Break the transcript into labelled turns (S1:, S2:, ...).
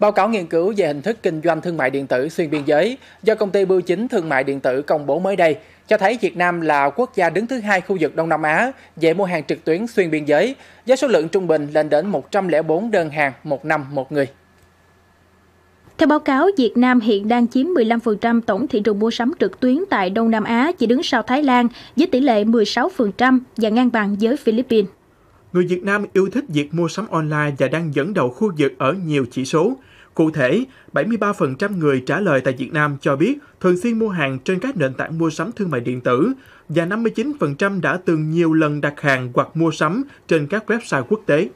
S1: Báo cáo nghiên cứu về hình thức kinh doanh thương mại điện tử xuyên biên giới do công ty bưu chính thương mại điện tử công bố mới đây cho thấy Việt Nam là quốc gia đứng thứ hai khu vực Đông Nam Á về mua hàng trực tuyến xuyên biên giới, với số lượng trung bình lên đến 104 đơn hàng một năm một người.
S2: Theo báo cáo, Việt Nam hiện đang chiếm 15% tổng thị trường mua sắm trực tuyến tại Đông Nam Á, chỉ đứng sau Thái Lan với tỷ lệ 16% và ngang bằng với Philippines
S3: người Việt Nam yêu thích việc mua sắm online và đang dẫn đầu khu vực ở nhiều chỉ số. Cụ thể, 73% người trả lời tại Việt Nam cho biết thường xuyên mua hàng trên các nền tảng mua sắm thương mại điện tử và 59% đã từng nhiều lần đặt hàng hoặc mua sắm trên các website quốc tế.